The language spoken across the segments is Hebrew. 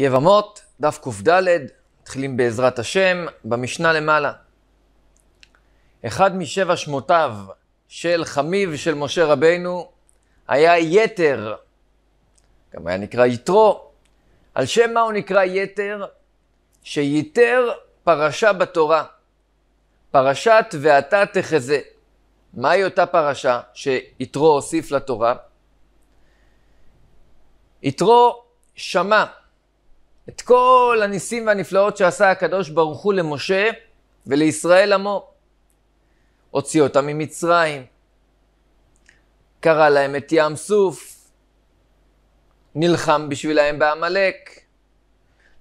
יבמות, דף קד, מתחילים בעזרת השם, במשנה למעלה. אחד משבע שמותיו של חמיב של משה רבנו היה יתר, גם היה נקרא יתרו. על שם מה הוא נקרא יתר? שיתר פרשה בתורה, פרשת ואתה תחזה. מהי אותה פרשה שיתרו הוסיף לתורה? יתרו שמע את כל הניסים והנפלאות שעשה הקדוש ברוך הוא למשה ולישראל עמו. הוציא אותם ממצרים, קרא להם את ים סוף, נלחם בשבילהם בעמלק,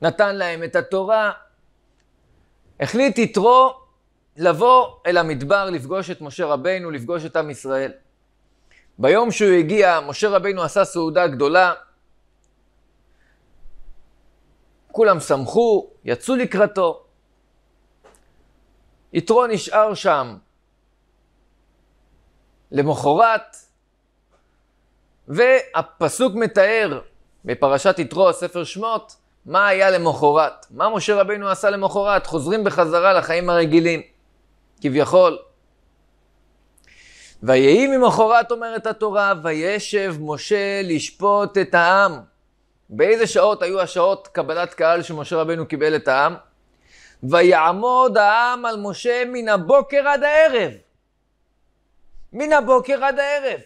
נתן להם את התורה. החליט יתרו לבוא אל המדבר לפגוש את משה רבינו, לפגוש את עם ישראל. ביום שהוא הגיע, משה רבינו עשה סעודה גדולה, כולם שמחו, יצאו לקראתו. יתרו נשאר שם למחרת, והפסוק מתאר בפרשת יתרו, ספר שמות, מה היה למחרת. מה משה רבינו עשה למחרת? חוזרים בחזרה לחיים הרגילים, כביכול. ויהי ממחרת, אומרת התורה, וישב משה לשפוט את העם. באיזה שעות היו השעות קבלת קהל שמשה רבנו קיבל את העם? ויעמוד העם על משה מן הבוקר עד הערב. מן הבוקר עד הערב.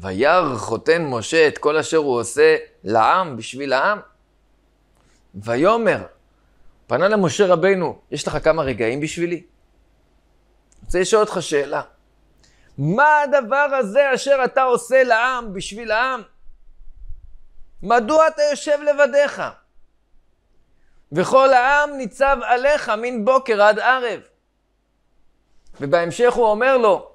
וירא חותן משה את כל אשר הוא עושה לעם, בשביל העם. ויאמר, פנה למשה רבנו, יש לך כמה רגעים בשבילי? רוצה לשאול אותך שאלה. מה הדבר הזה אשר אתה עושה לעם, בשביל העם? מדוע אתה יושב לבדיך? וכל העם ניצב עליך מן בוקר עד ערב. ובהמשך הוא אומר לו,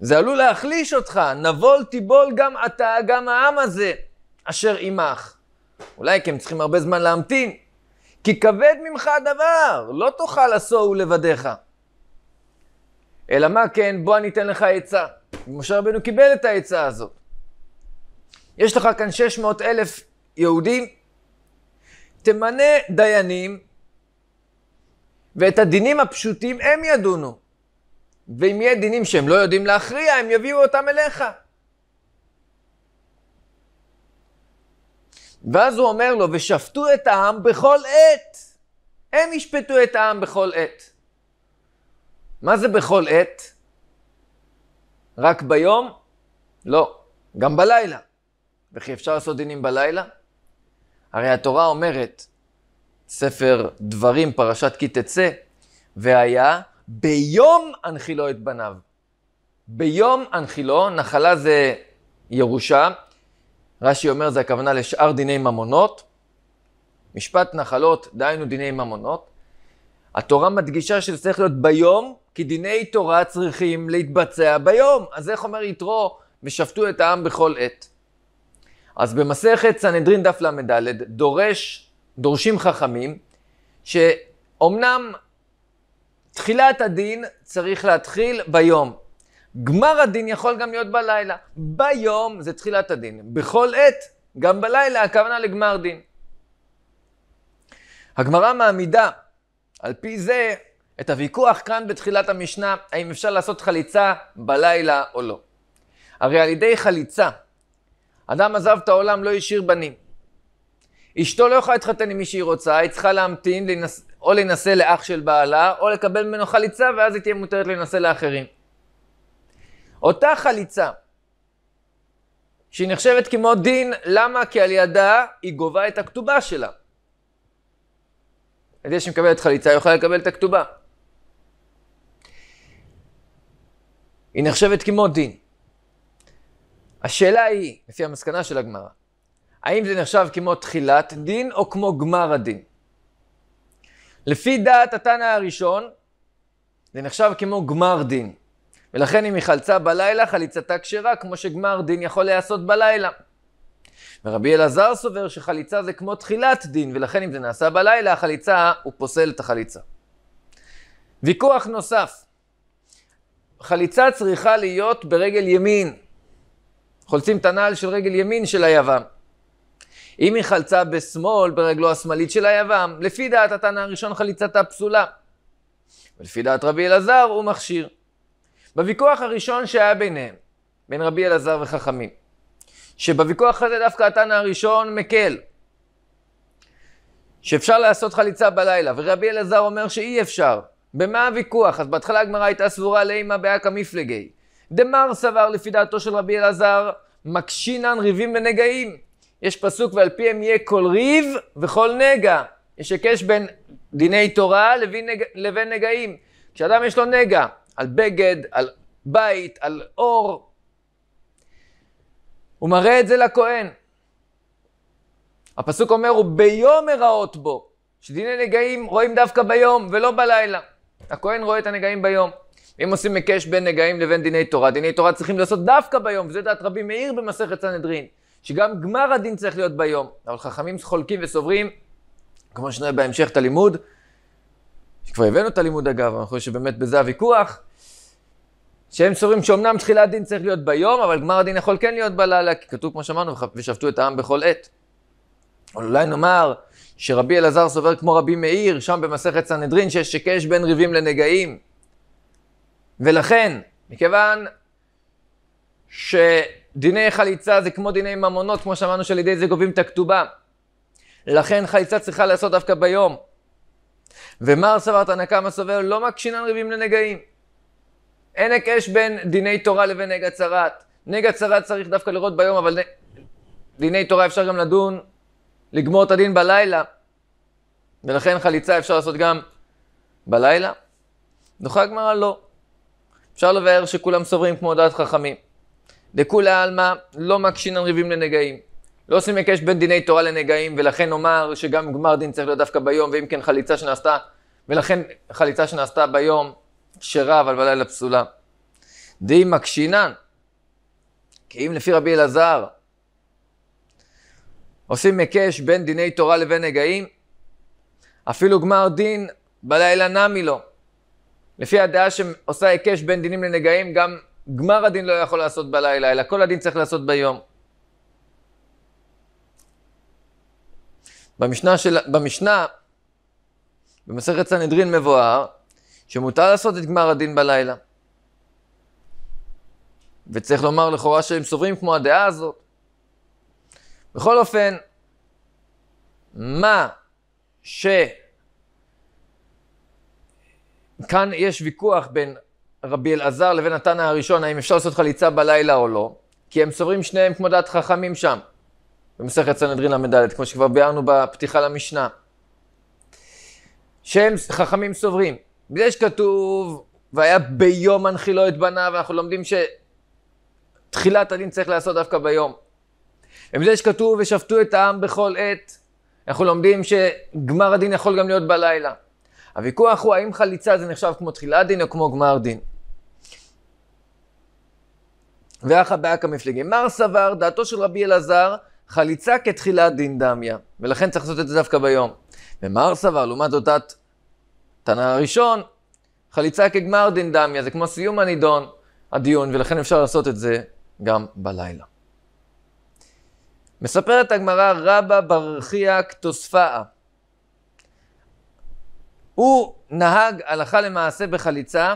זה עלול להחליש אותך, נבול תיבול גם אתה, גם העם הזה, אשר עמך. אולי כי הם צריכים הרבה זמן להמתין. כי כבד ממך הדבר, לא תאכל עשוהו לבדיך. אלא מה כן, בוא אני אתן לך עצה. משה רבנו קיבל את העצה הזאת. יש לך כאן 600 אלף יהודים, תמנה דיינים, ואת הדינים הפשוטים הם ידונו. ואם יהיה דינים שהם לא יודעים להכריע, הם יביאו אותם אליך. ואז הוא אומר לו, ושפטו את העם בכל עת. הם ישפטו את העם בכל עת. מה זה בכל עת? רק ביום? לא, גם בלילה. וכי אפשר לעשות דינים בלילה? הרי התורה אומרת, ספר דברים, פרשת כי תצא, והיה ביום אנחילו את בניו. ביום אנחילו, נחלה זה ירושה, רש"י אומר זה הכוונה לשאר דיני ממונות, משפט נחלות, דהיינו דיני ממונות. התורה מדגישה שזה צריך להיות ביום, כי דיני תורה צריכים להתבצע ביום. אז איך אומר יתרו, ושפטו את העם בכל עת. אז במסכת סנהדרין דף ל"ד דורש, דורשים חכמים שאומנם תחילת הדין צריך להתחיל ביום. גמר הדין יכול גם להיות בלילה. ביום זה תחילת הדין. בכל עת, גם בלילה, הכוונה לגמר דין. הגמרא מעמידה על פי זה את הוויכוח כאן בתחילת המשנה, האם אפשר לעשות חליצה בלילה או לא. הרי על ידי חליצה אדם עזב את העולם, לא השאיר בנים. אשתו לא יכולה להתחתן עם מי שהיא רוצה, היא צריכה להמתין, לנס... או להינשא לאח של בעלה, או לקבל ממנו חליצה, ואז היא תהיה מותרת להינשא לאחרים. אותה חליצה, שהיא נחשבת כמו דין, למה? כי על ידה היא גובה את הכתובה שלה. על ידי שמקבלת חליצה, היא יכולה לקבל את הכתובה. היא נחשבת כמו דין. השאלה היא, לפי המסקנה של הגמרא, האם זה נחשב כמו תחילת דין או כמו גמר הדין? לפי דעת התנא הראשון, זה נחשב כמו גמר דין. ולכן אם היא חלצה בלילה, חליצתה כשרה, כמו שגמר דין יכול להיעשות בלילה. ורבי אלעזר סובר שחליצה זה כמו תחילת דין, ולכן אם זה נעשה בלילה, החליצה, הוא פוסל את החליצה. ויכוח נוסף, חליצה צריכה להיות ברגל ימין, חולצים את הנעל של רגל ימין של היבם. אם היא חלצה בשמאל, ברגלו השמאלית של היבם, לפי דעת התנא הראשון חליצתה פסולה. ולפי דעת רבי אלעזר הוא מכשיר. בוויכוח הראשון שהיה ביניהם, בין רבי אלעזר וחכמים, שבוויכוח הזה דווקא התנא הראשון מקל, שאפשר לעשות חליצה בלילה, ורבי אלעזר אומר שאי אפשר. במה הוויכוח? אז בהתחלה הגמרא הייתה סבורה לאימא באקא מפלגי. דמר סבר לפי דעתו של רבי אלעזר, מקשינן ריבים ונגעים. יש פסוק ועל פיהם יהיה כל ריב וכל נגע. יש היקש בין דיני תורה לבין, נג... לבין נגעים. כשאדם יש לו נגע על בגד, על בית, על אור, הוא מראה את זה לכהן. הפסוק אומר, הוא ביום מראות בו, שדיני נגעים רואים דווקא ביום ולא בלילה. הכהן רואה את הנגעים ביום. אם עושים מקש בין נגעים לבין דיני תורה, דיני תורה צריכים לעשות דווקא ביום, וזה דעת רבי מאיר במסכת סנהדרין, שגם גמר הדין צריך להיות ביום. אבל חכמים חולקים וסוברים, כמו שנראה בהמשך את הלימוד, שכבר הבאנו את הלימוד אגב, אני חושב שבאמת בזה הוויכוח, שהם סוברים שאומנם תחילת דין צריך להיות ביום, אבל גמר הדין יכול כן להיות בלילה, כי כתוב כמו שאמרנו, ושפטו את העם בכל עת. אבל אולי נאמר שרבי אלעזר סובר כמו רבי מאיר, שם במסכת סנהדרין, שיש שקש בין ריבים לנגעים. ולכן, מכיוון שדיני חליצה זה כמו דיני ממונות, כמו שאמרנו שעל ידי זה גובים את הכתובה. לכן חליצה צריכה לעשות דווקא ביום. ומר סברת תנא קמא סובר לא מקשינן ריבים לנגעים. אין הקש בין דיני תורה לבין נגע צרת. נגע צרת צריך דווקא לראות ביום, אבל דיני תורה אפשר גם לדון, לגמור את הדין בלילה. ולכן חליצה אפשר לעשות גם בלילה. נוחה הגמרא לא. אפשר לבאר שכולם סוברים כמו דעת חכמים. דכולי עלמא לא מקשינן ריבים לנגעים. לא עושים היקש בין דיני תורה לנגעים, ולכן נאמר שגם גמר דין צריך להיות דווקא ביום, ואם כן חליצה שנעשתה, ולכן חליצה שנעשתה ביום, שרה אבל בלילה פסולה. די מקשינן, כי אם לפי רבי אלעזר עושים היקש בין דיני תורה לבין נגעים, אפילו גמר דין בלילה נמי לו. לא. לפי הדעה שעושה היקש בין דינים לנגעים, גם גמר הדין לא יכול לעשות בלילה, אלא כל הדין צריך לעשות ביום. במשנה, של, במשנה במסכת סנהדרין מבואר שמותר לעשות את גמר הדין בלילה. וצריך לומר לכאורה שהם סוברים כמו הדעה הזאת. בכל אופן, מה ש... כאן יש ויכוח בין רבי אלעזר לבין התנא הראשון, האם אפשר לעשות חליצה בלילה או לא, כי הם סוברים שניהם כמו דעת חכמים שם, במסכת סנהדרין ל"ד, כמו שכבר ביארנו בפתיחה למשנה. שהם חכמים סוברים. בגלל שכתוב, והיה ביום הנחילו את בניו, אנחנו לומדים שתחילת הדין צריך לעשות דווקא ביום. ובגלל שכתוב, ושפטו את העם בכל עת, אנחנו לומדים שגמר הדין יכול גם להיות בלילה. הוויכוח הוא האם חליצה זה נחשב כמו תחילת דין או כמו גמר דין. ואחא באקא מפלגי. מר סבר, דעתו של רבי אלעזר, חליצה כתחילת דין דמיה, ולכן צריך לעשות את זה דווקא ביום. ומר סבר, לעומת זאת, תנא הראשון, חליצה כגמר דין דמיה, זה כמו סיום הנידון, הדיון, ולכן אפשר לעשות את זה גם בלילה. מספרת הגמרא רבא ברכיה כתוספאה. הוא נהג הלכה למעשה בחליצה,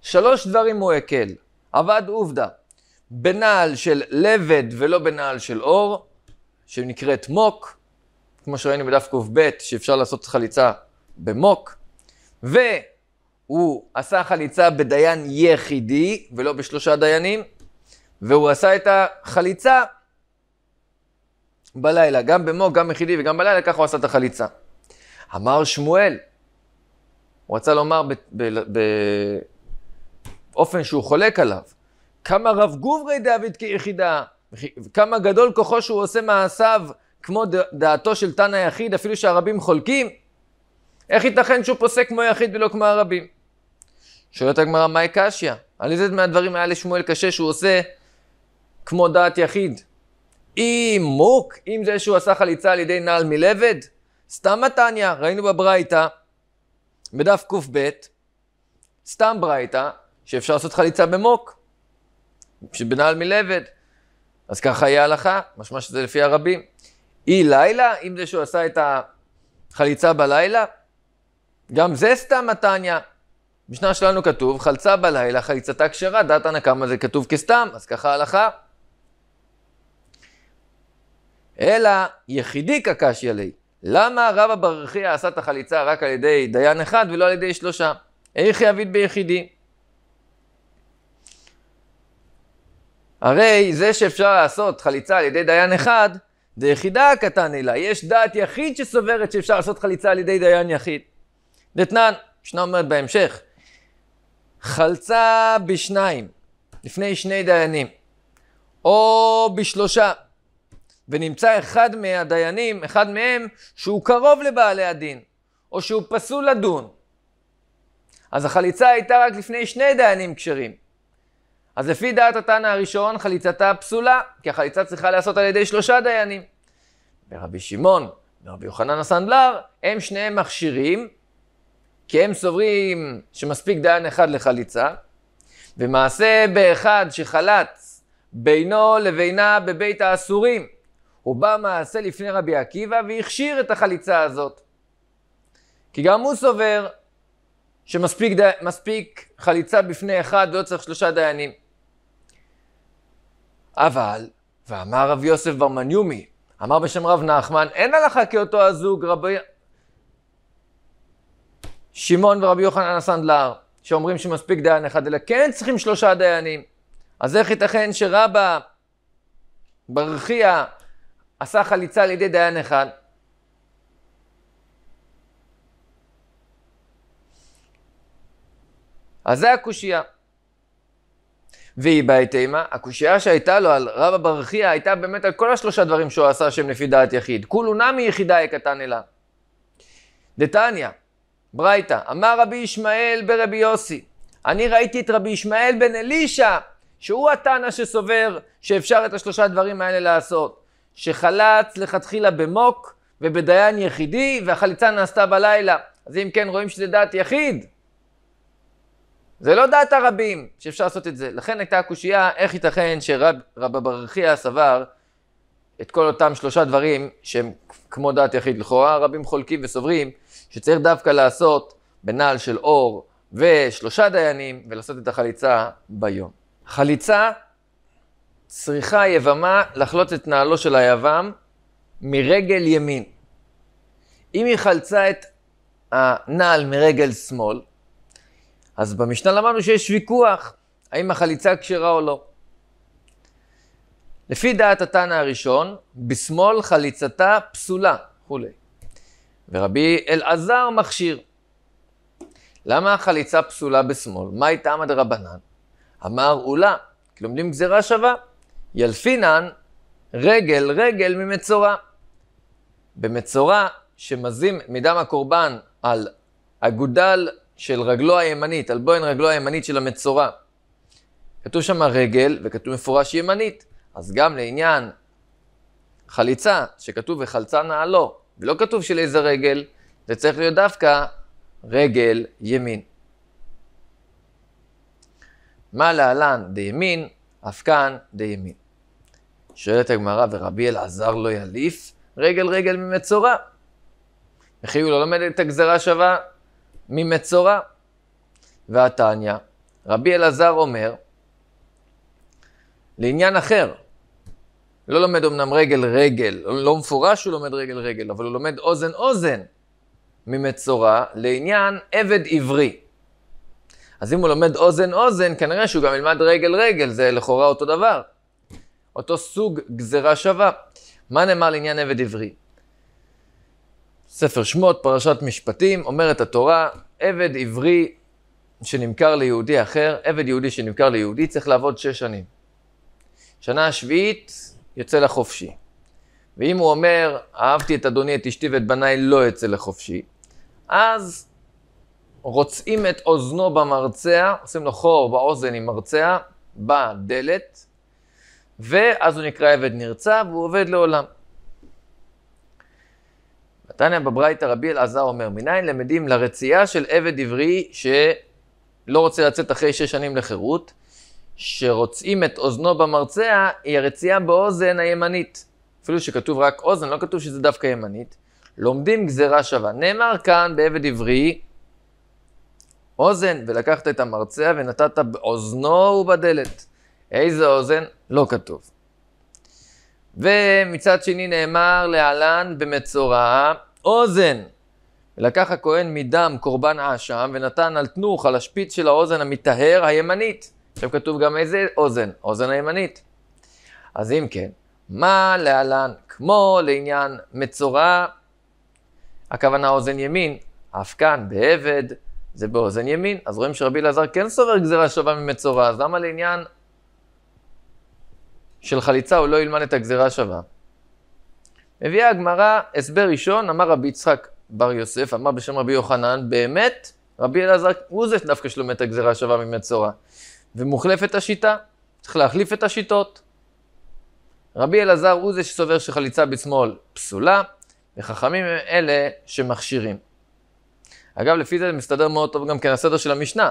שלוש דברים הוא הקל, עבד עובדה, בנעל של לבד ולא בנעל של אור, שנקראת מוק, כמו שראינו בדף קב שאפשר לעשות חליצה במוק, והוא עשה חליצה בדיין יחידי ולא בשלושה דיינים, והוא עשה את החליצה בלילה, גם במוק, גם יחידי וגם בלילה, ככה הוא עשה את החליצה. אמר שמואל, הוא רצה לומר באופן שהוא חולק עליו, כמה רב גוברי דוד כיחידה, כמה גדול כוחו שהוא עושה מעשיו כמו דעתו של תן היחיד, אפילו שהרבים חולקים, איך ייתכן שהוא פוסק כמו יחיד ולא כמו הרבים? שואלת הגמרא, מהי קשיא? על איזה מהדברים היה לשמואל קשה שהוא עושה כמו דעת יחיד? אם מוק, אם זה שהוא עשה חליצה על ידי נעל מלבד, סתם מתניא, ראינו בברייתא, בדף קב, סתם ברייתא, שאפשר לעשות חליצה במוק, שבנעל מלבד. אז ככה היא ההלכה, משמע שזה לפי הרבים. אי לילה, אם זה שהוא עשה את החליצה בלילה, גם זה סתם מתניא. משנה שלנו כתוב, חלצה בלילה, חליצתה כשרה, דעת הנקמה זה כתוב כסתם, אז ככה ההלכה. אלא יחידי קקשי עלי. למה הרב בר עשה את החליצה רק על ידי דיין אחד ולא על ידי שלושה? איך יביד ביחידי. הרי זה שאפשר לעשות חליצה על ידי דיין אחד, זה יחידה קטן אלא. יש דעת יחיד שסוברת שאפשר לעשות חליצה על ידי דיין יחיד. דתנן, משנה אומרת בהמשך, חלצה בשניים, לפני שני דיינים, או בשלושה, ונמצא אחד מהדיינים, אחד מהם, שהוא קרוב לבעלי הדין, או שהוא פסול לדון. אז החליצה הייתה רק לפני שני דיינים כשרים. אז לפי דעת התנא הראשון, חליצתה פסולה, כי החליצה צריכה להיעשות על ידי שלושה דיינים. ורבי שמעון ורבי יוחנן הסנדלר, הם שניהם מכשירים, כי הם סוברים שמספיק דיין אחד לחליצה, ומעשה באחד שחלץ בינו לבינה בבית האסורים, הוא בא מעשה לפני רבי עקיבא והכשיר את החליצה הזאת. כי גם הוא סובר שמספיק די, מספיק חליצה בפני אחד ולא צריך שלושה דיינים. אבל, ואמר רב יוסף בר מניומי, אמר בשם רב נחמן, אין הלכה כאותו הזוג רבי שמעון ורבי יוחנן הסנדלר, שאומרים שמספיק דיין אחד, אלא כן צריכים שלושה דיינים. אז איך ייתכן שרבא ברכיה עשה חליצה על ידי דיין אחד. אז זה הקושייה. והיא בהתאמה, הקושייה שהייתה לו על רב הברכיה הייתה באמת על כל השלושה דברים שהוא עשה שהם לפי דעת יחיד. כולו נמי יחידה יקטן אלה. דתניא, ברייתא, אמר רבי ישמעאל ברבי יוסי, אני ראיתי את רבי ישמעאל בן אלישע, שהוא התנא שסובר שאפשר את השלושה דברים האלה לעשות. שחלץ לכתחילה במוק ובדיין יחידי והחליצה נעשתה בלילה. אז אם כן רואים שזה דעת יחיד. זה לא דעת הרבים שאפשר לעשות את זה. לכן הייתה הקושייה איך ייתכן שרב ברכיה סבר את כל אותם שלושה דברים שהם כמו דעת יחיד. לכאורה רבים חולקים וסוברים שצריך דווקא לעשות בנעל של אור ושלושה דיינים ולעשות את החליצה ביום. חליצה צריכה היבמה לחלוט את נעלו של היבם מרגל ימין. אם היא חלצה את הנעל מרגל שמאל, אז במשנה למדנו שיש ויכוח האם החליצה כשרה או לא. לפי דעת התנא הראשון, בשמאל חליצתה פסולה, כולי. ורבי אלעזר מכשיר. למה החליצה פסולה בשמאל? מה איתה עמד רבנן? אמר אולה, כי לומדים גזירה שווה. ילפינן רגל רגל ממצורע. במצורע שמזים מדם הקורבן על אגודל של רגלו הימנית, על בוין רגלו הימנית של המצורע. כתוב שם רגל וכתוב מפורש ימנית, אז גם לעניין חליצה, שכתוב וחלצה נעלו, ולא כתוב של איזה רגל, זה צריך להיות דווקא רגל ימין. מה להלן דימין, אף כאן דימין. שואלת הגמרא, ורבי אלעזר לא יליף רגל רגל ממצורע. וכי הוא לא לומד את הגזרה שווה ממצורע. והתניא, רבי אלעזר אומר, לעניין אחר, לא לומד אמנם רגל רגל, לא מפורש שהוא לומד רגל רגל, אבל הוא לומד אוזן אוזן ממצורע לעניין עבד עברי. אז אם הוא לומד אוזן אוזן, כנראה שהוא גם ילמד רגל רגל, זה לכאורה אותו דבר. אותו סוג גזרה שווה. מה נאמר לעניין עבד עברי? ספר שמות, פרשת משפטים, אומרת התורה, עבד עברי שנמכר ליהודי אחר, עבד יהודי שנמכר ליהודי צריך לעבוד שש שנים. שנה השביעית יוצא לחופשי. ואם הוא אומר, אהבתי את אדוני, את אשתי ואת בניי, לא יצא לחופשי, אז רוצים את אוזנו במרצע, עושים לו חור באוזן עם מרצע, בדלת, ואז הוא נקרא עבד נרצע והוא עובד לעולם. נתניה בברייתא רבי אלעזר אומר, מניין למדים לרצייה של עבד עברי שלא רוצה לצאת אחרי שש שנים לחירות, שרוצים את אוזנו במרצע, היא הרצייה באוזן הימנית. אפילו שכתוב רק אוזן, לא כתוב שזה דווקא ימנית. לומדים גזירה שווה. נאמר כאן בעבד עברי, אוזן, ולקחת את המרצע ונתת באוזנו ובדלת. איזה אוזן? לא כתוב. ומצד שני נאמר להלן במצורע אוזן. לקח הכהן מדם קורבן האשם ונתן על תנוך, על השפיץ של האוזן המטהר הימנית. עכשיו כתוב גם איזה אוזן, אוזן הימנית. אז אם כן, מה להלן כמו לעניין מצורע, הכוונה אוזן ימין, אף כאן בעבד זה באוזן ימין, אז רואים שרבי אלעזר כן סובר גזירה שווה ממצורע, אז למה לעניין של חליצה הוא לא ילמד את הגזירה שווה. מביאה הגמרא, הסבר ראשון, אמר רבי יצחק בר יוסף, אמר בשם רבי יוחנן, באמת, רבי אלעזר הוא זה דווקא שלומד את הגזירה שווה ממצורע. ומוחלפת השיטה, צריך להחליף את השיטות. רבי אלעזר הוא זה שסובר שחליצה בשמאל פסולה, וחכמים הם אלה שמכשירים. אגב, לפי זה מסתדר מאוד טוב גם כן הסדר של המשנה,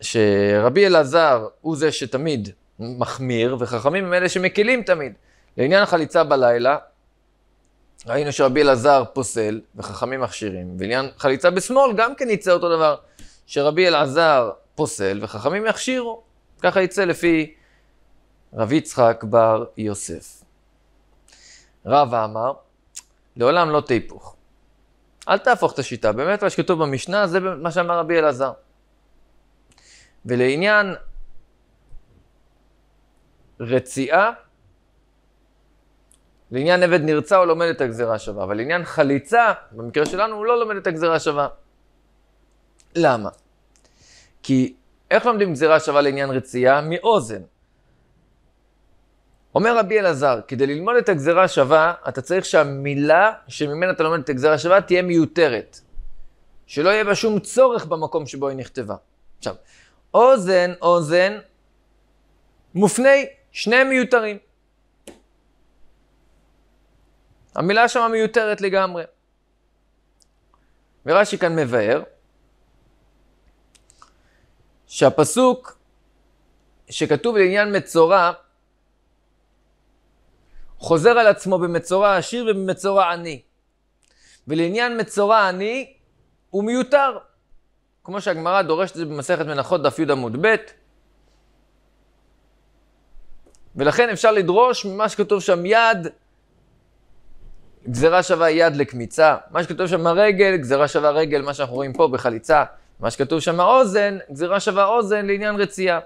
שרבי אלעזר הוא זה שתמיד מחמיר, וחכמים הם אלה שמקלים תמיד. לעניין החליצה בלילה, ראינו שרבי אלעזר פוסל, וחכמים מכשירים. ולעניין חליצה בשמאל, גם כן יצא אותו דבר, שרבי אלעזר פוסל, וחכמים יכשירו. ככה יצא לפי רבי יצחק בר יוסף. רבא אמר, לעולם לא תהפוך. אל תהפוך את השיטה, באמת מה שכתוב במשנה זה מה שאמר רבי אלעזר. ולעניין רציעה, לעניין עבד נרצע הוא לומד את הגזירה השווה, אבל לעניין חליצה, במקרה שלנו, הוא לא לומד את הגזירה השווה. למה? כי איך לומדים גזירה שווה לעניין רצייה? מאוזן. אומר רבי אלעזר, כדי ללמוד את הגזירה השווה, אתה צריך שהמילה שממנה אתה לומד את הגזירה השווה תהיה מיותרת. שלא יהיה בה שום צורך במקום שבו היא נכתבה. עכשיו, אוזן, אוזן, מופני שניהם מיותרים. המילה שם מיותרת לגמרי. ורש"י כאן מבאר שהפסוק שכתוב לעניין מצורע חוזר על עצמו במצורע עשיר ובמצורע עני. ולעניין מצורע עני הוא מיותר. כמו שהגמרא דורשת את זה במסכת מנחות דף י עמוד ב, ולכן אפשר לדרוש ממה שכתוב שם יד, גזירה שווה יד לקמיצה, מה שכתוב שם הרגל, גזירה שווה רגל, מה שאנחנו רואים פה בחליצה, מה שכתוב שם האוזן, גזירה שווה אוזן לעניין רצייה.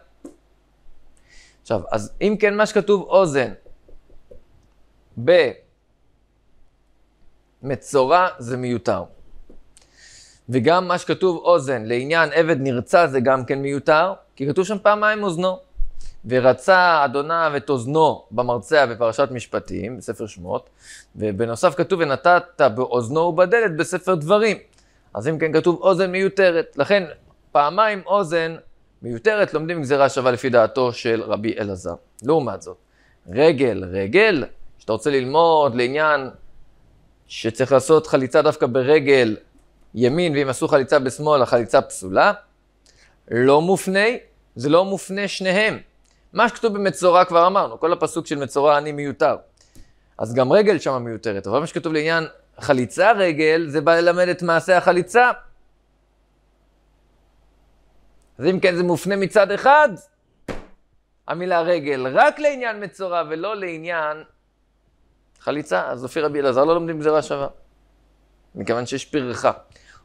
עכשיו, אז אם כן, מה שכתוב אוזן במצורע זה מיותר. וגם מה שכתוב אוזן לעניין עבד נרצע זה גם כן מיותר, כי כתוב שם פעמיים אוזנו. ורצה אדוניו את אוזנו במרצע בפרשת משפטים, בספר שמות, ובנוסף כתוב ונתת באוזנו ובדלת בספר דברים. אז אם כן כתוב אוזן מיותרת, לכן פעמיים אוזן מיותרת לומדים גזירה שווה לפי דעתו של רבי אלעזר. לעומת זאת, רגל, רגל, שאתה רוצה ללמוד לעניין שצריך לעשות חליצה דווקא ברגל ימין, ואם עשו חליצה בשמאל, החליצה פסולה, לא מופנה, זה לא מופנה שניהם. מה שכתוב במצורע כבר אמרנו, כל הפסוק של מצורע אני מיותר. אז גם רגל שם מיותרת, אבל מה שכתוב לעניין חליצה רגל, זה בא ללמד את מעשה החליצה. אז אם כן זה מופנה מצד אחד, המילה רגל, רק לעניין מצורע ולא לעניין חליצה. אז אופיר רבי אלעזר לא לומדים גזירה שווה, מכיוון שיש פרחה.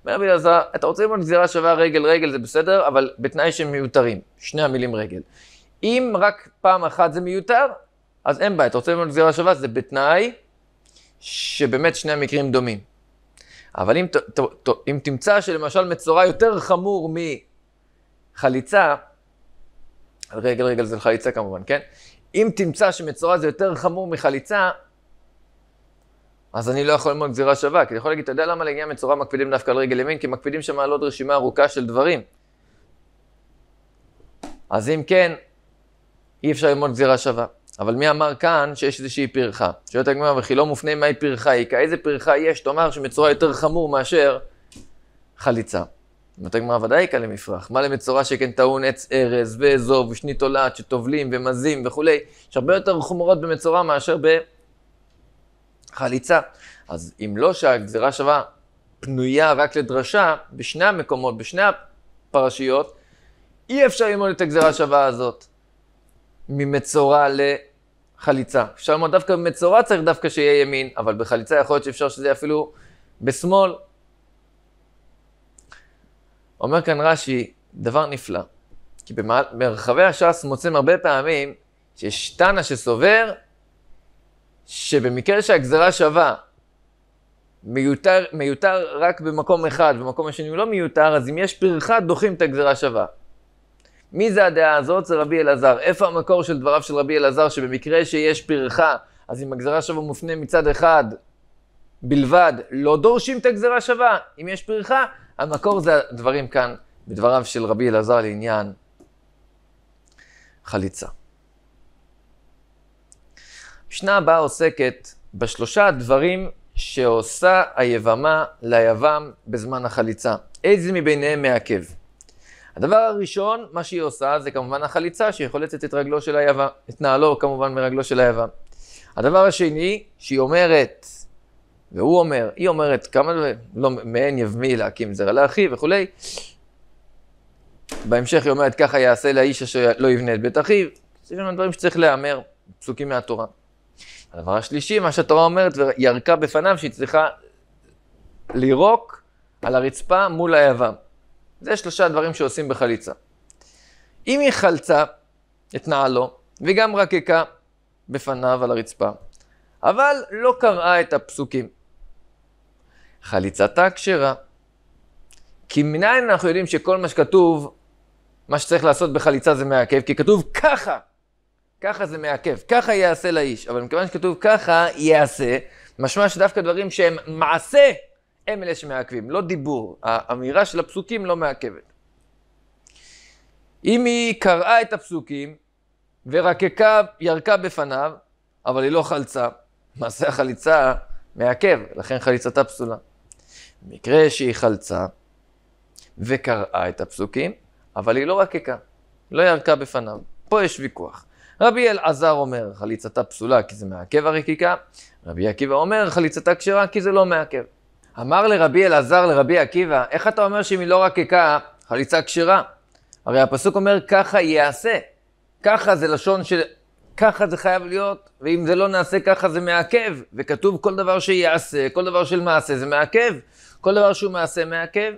אומר רבי אלעזר, אתה רוצה ללמוד גזירה שווה רגל רגל זה בסדר, אבל בתנאי שהם מיותרים, שני המילים רגל. אם רק פעם אחת זה מיותר, אז אין בעיה, אתה רוצה ללמוד גזירה שווה, זה בתנאי שבאמת שני המקרים דומים. אבל אם, ת, ת, ת, אם תמצא שלמשל מצורע יותר חמור מחליצה, רגל רגל זה חליצה כמובן, כן? אם תמצא שמצורע זה יותר חמור מחליצה, אז אני לא יכול ללמוד גזירה שווה, כי אני יכול להגיד, אתה יודע למה לעניין מצורע מקפידים דווקא על רגל ימין? כי מקפידים שם על עוד רשימה ארוכה של דברים. אז אם כן, אי אפשר ללמוד גזירה שווה. אבל מי אמר כאן שיש איזושהי פרחה? שואלת הגמרא, וכי לא מופנה מהי פרחה היא, כאיזה פרחה יש, תאמר שמצורע יותר חמור מאשר חליצה. אומרת הגמרא, ודאי כאן למפרח. מה למצורע שכן טעון עץ ארז ואזוב ושנית תולעת שטובלים ומזים וכולי, יש הרבה יותר חומרות במצורע מאשר בחליצה. אז אם לא שהגזירה שווה פנויה רק לדרשה, בשני המקומות, בשני הפרשיות, אי אפשר ללמוד את הגזירה השווה הזאת. ממצורע לחליצה. אפשר לומר דווקא במצורע צריך דווקא שיהיה ימין, אבל בחליצה יכול להיות שאפשר שזה יהיה אפילו בשמאל. אומר כאן רש"י, דבר נפלא, כי ברחבי הש"ס מוצאים הרבה פעמים שיש תנא שסובר שבמקרה שהגזרה שווה, מיותר, מיותר רק במקום אחד, במקום השני הוא לא מיותר, אז אם יש פרחה, דוחים את הגזרה שווה. מי זה הדעה הזאת? זה רבי אלעזר. איפה המקור של דבריו של רבי אלעזר, שבמקרה שיש פרחה, אז אם הגזרה שווה מופנה מצד אחד בלבד, לא דורשים את הגזרה שווה. אם יש פרחה, המקור זה הדברים כאן, בדבריו של רבי אלעזר לעניין חליצה. המשנה הבאה עוסקת בשלושה הדברים שעושה היבמה ליבם בזמן החליצה. איזה מביניהם מעכב? הדבר הראשון, מה שהיא עושה זה כמובן החליצה שהיא חולצת את רגלו של היבם, את נעלו כמובן מרגלו של היבם. הדבר השני, שהיא אומרת, והוא אומר, היא אומרת כמה, לא, מעין יבמי להקים זרע לאחי וכולי. בהמשך היא אומרת, ככה יעשה לאיש אשר לא יבנה את בית אחיו. זה גם הדברים שצריך להיאמר, פסוקים מהתורה. הדבר השלישי, מה שהתורה אומרת, וירקה בפניו שהיא צריכה לירוק על הרצפה מול היבם. זה שלושה דברים שעושים בחליצה. אם היא חלצה את נעלו, והיא גם רקקה בפניו על הרצפה, אבל לא קראה את הפסוקים. חליצתה כשרה. כי מניין אנחנו יודעים שכל מה שכתוב, מה שצריך לעשות בחליצה זה מעכב, כי כתוב ככה, ככה זה מעכב, ככה יעשה לאיש, אבל מכיוון שכתוב ככה, יעשה, משמע שדווקא דברים שהם מעשה, הם אלה שמעכבים, לא דיבור. האמירה של הפסוקים לא מעכבת. אם היא קראה את הפסוקים ורקקה, ירקה בפניו, אבל היא לא חלצה, מעשה החליצה מעכב, לכן חליצתה פסולה. במקרה שהיא חלצה וקראה את הפסוקים, אבל היא לא רקקה, לא ירקה בפניו. פה יש ויכוח. רבי אלעזר אומר חליצתה פסולה כי זה מעכב הרקיקה, רבי עקיבא אומר חליצתה כשרה כי זה לא מעכב. אמר לרבי אלעזר לרבי עקיבא, איך אתה אומר שאם היא לא רקקה, חליצה כשרה? הרי הפסוק אומר, ככה ייעשה. ככה זה לשון של ככה זה חייב להיות, ואם זה לא נעשה ככה זה מעכב, וכתוב כל דבר שיעשה, כל דבר של מעשה זה מעכב, כל דבר שהוא מעשה מעכב.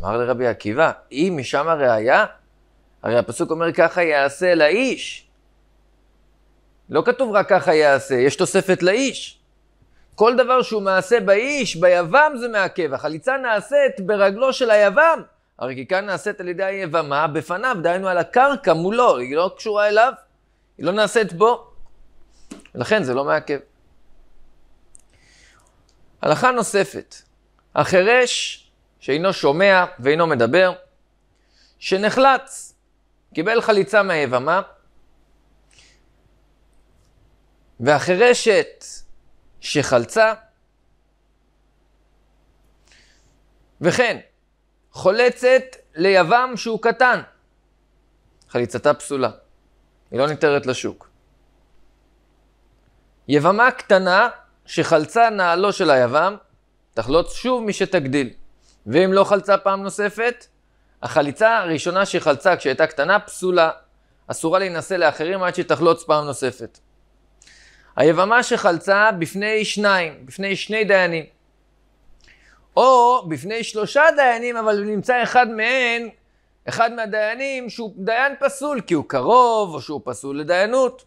אמר לרבי עקיבא, אם משם הראייה, הרי הפסוק אומר ככה ייעשה לאיש. לא כתוב רק ככה יעשה, יש תוספת לאיש. כל דבר שהוא מעשה באיש, ביבם זה מעכב. החליצה נעשית ברגלו של היבם. הרי כי כאן נעשית על ידי היבמה בפניו, דהיינו על הקרקע מולו, היא לא קשורה אליו, היא לא נעשית בו. לכן זה לא מעכב. הלכה נוספת, החירש שאינו שומע ואינו מדבר, שנחלץ, קיבל חליצה מהיבמה, והחירשת שחלצה. וכן, חולצת ליבם שהוא קטן. חליצתה פסולה, היא לא ניתרת לשוק. יבמה קטנה שחלצה נעלו של היבם, תחלוץ שוב מי שתגדיל. ואם לא חלצה פעם נוספת, החליצה הראשונה שחלצה כשהייתה קטנה פסולה, אסורה להינשא לאחרים עד שתחלוץ פעם נוספת. היבמה שחלצה בפני שניים, בפני שני דיינים. או בפני שלושה דיינים, אבל נמצא אחד מהם, אחד מהדיינים, שהוא דיין פסול, כי הוא קרוב, או שהוא פסול לדיינות.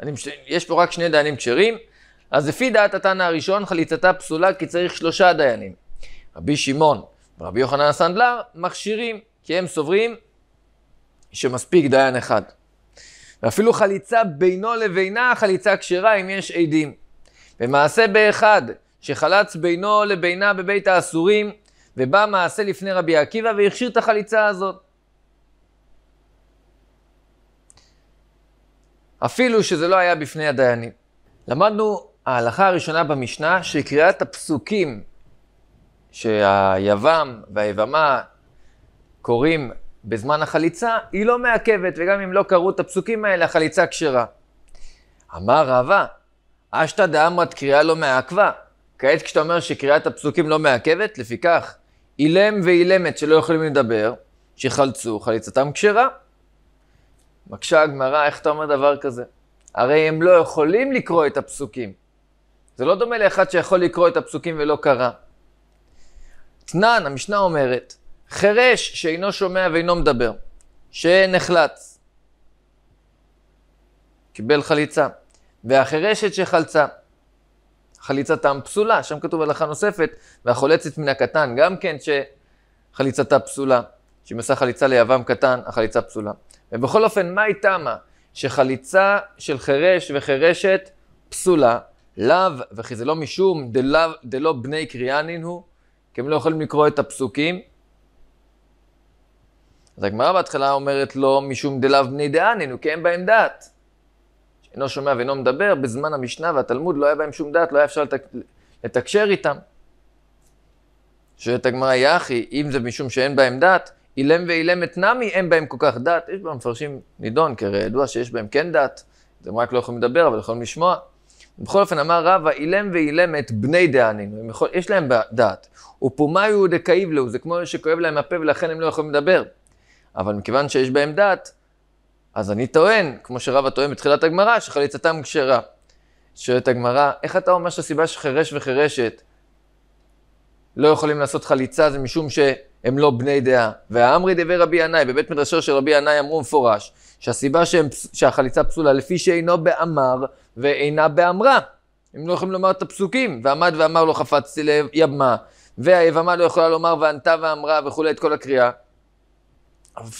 אני, יש פה רק שני דיינים כשרים, אז לפי דעת התנא הראשון, חליצתה פסולה כי צריך שלושה דיינים. רבי שמעון ורבי יוחנן הסנדלר מכשירים, כי הם סוברים שמספיק דיין אחד. ואפילו חליצה בינו לבינה, חליצה כשרה אם יש עדים. במעשה באחד, שחלץ בינו לבינה בבית האסורים, ובא מעשה לפני רבי עקיבא והכשיר את החליצה הזאת. אפילו שזה לא היה בפני הדיינים. למדנו ההלכה הראשונה במשנה, שקריאת הפסוקים שהיבם והיבמה קוראים בזמן החליצה, היא לא מעכבת, וגם אם לא קראו את הפסוקים האלה, החליצה כשרה. אמר רבה, אשתא דאמרת קריאה לא מעכבה. כעת כשאתה אומר שקריאת הפסוקים לא מעכבת, לפיכך, אילם ואילמת שלא יכולים לדבר, שחלצו, חליצתם כשרה. מקשה הגמרא, איך אתה אומר דבר כזה? הרי הם לא יכולים לקרוא את הפסוקים. זה לא דומה לאחד שיכול לקרוא את הפסוקים ולא קרא. תנן, המשנה אומרת, חירש שאינו שומע ואינו מדבר, שנחלץ, קיבל חליצה, והחירשת שחלצה, חליצתם פסולה, שם כתוב הלכה נוספת, והחולצת מן הקטן, גם כן שחליצתה פסולה, שאם עשה חליצה ליבם קטן, החליצה פסולה. ובכל אופן, היא תמה? שחליצה של חירש וחירשת פסולה, לאו, וכי זה לא משום דלא בני קריאנין הוא, כי הם לא יכולים לקרוא את הפסוקים, אז הגמרא בהתחלה אומרת לו, לא משום דלאו בני דענינו, כי אין בהם דעת. אינו שומע ואינו מדבר, בזמן המשנה והתלמוד לא היה בהם שום דעת, לא היה אפשר לתק... לתקשר איתם. שואלת הגמרא, יחי, אם זה משום שאין בהם דעת, אילם ואילם את נמי, אין בהם כל כך דעת. יש בהם מפרשים נידון, כי ידוע שיש בהם כן דעת, הם רק לא יכולים לדבר, אבל יכולים לשמוע. בכל אופן, אמר רבא, אילם ואילם את בני דענינו, יכול, יש להם דעת. ופומיו דקאיב לו, זה כמו שכואב להם הפה ולכן הם לא יכולים לדבר. אבל מכיוון שיש בהם דת, אז אני טוען, כמו שרבא טוען בתחילת הגמרא, שחליצתם כשרה. שואלת הגמרא, איך אתה אומר שהסיבה שחירש וחירשת לא יכולים לעשות חליצה זה משום שהם לא בני דעה? והאמרי דבר רבי ינאי, בבית מדרשו של רבי ינאי אמרו מפורש, שהסיבה שהם, שהחליצה פסולה לפי שאינו באמר ואינה באמרה. הם לא יכולים לומר את הפסוקים, ועמד ואמר לא חפצתי ליבמה, והיבמה לא יכולה לומר וענתה ואמרה וכולי את כל הקריאה.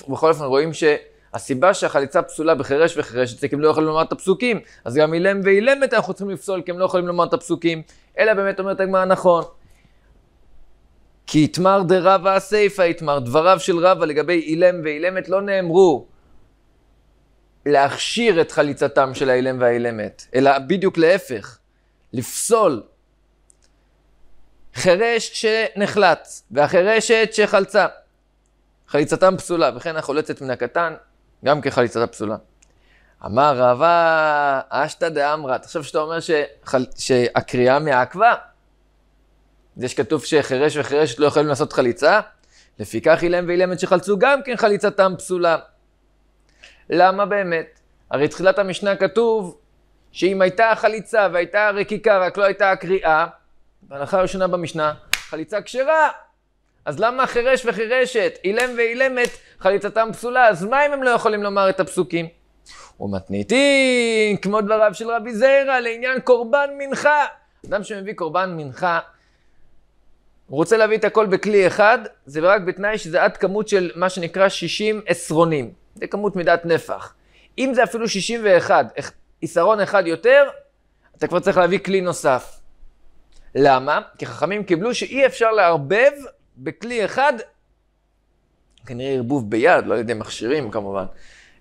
בכל אופן רואים שהסיבה שהחליצה פסולה בחירש וחירש זה כי הם לא יכולים לומר את הפסוקים. אז גם אילם ואילמת אנחנו צריכים לפסול כי הם לא יכולים לומר את הפסוקים. אלא באמת אומרת הגמרא נכון. כי יתמר דרבה הסיפה יתמר, דבריו של רבה לגבי אילם ואילמת לא נאמרו להכשיר את חליצתם של האילם והאילמת, אלא בדיוק להפך, לפסול חירש שנחלץ והחירשת שחלצה. חליצתם פסולה, וכן החולצת מן הקטן, גם כחליצתה פסולה. אמר רבה אשתא דאמרא, אתה חושב שאתה אומר שחל... שהקריאה מעכבה, זה שכתוב שחירש וחירשת לא יכולים לעשות חליצה, לפיכך אילם ואילמת שחלצו גם כן חליצתם פסולה. למה באמת? הרי תחילת המשנה כתוב שאם הייתה החליצה והייתה הרקיקה, רק לא הייתה הקריאה, בהנחה הראשונה במשנה, חליצה כשרה, אז למה חירש וחירשת, אילם ואילמת, חליצתם פסולה? אז מה אם הם לא יכולים לומר את הפסוקים? ומתניתין, כמו דבריו של רבי זיירה, לעניין קורבן מנחה. אדם שמביא קורבן מנחה, הוא רוצה להביא את הכל בכלי אחד, זה רק בתנאי שזה עד כמות של מה שנקרא 60 עשרונים. זה כמות מידת נפח. אם זה אפילו 61, עשרון אחד יותר, אתה כבר צריך להביא כלי נוסף. למה? כי חכמים קיבלו שאי אפשר לערבב בכלי אחד, כנראה ערבוב ביד, לא על ידי מכשירים כמובן,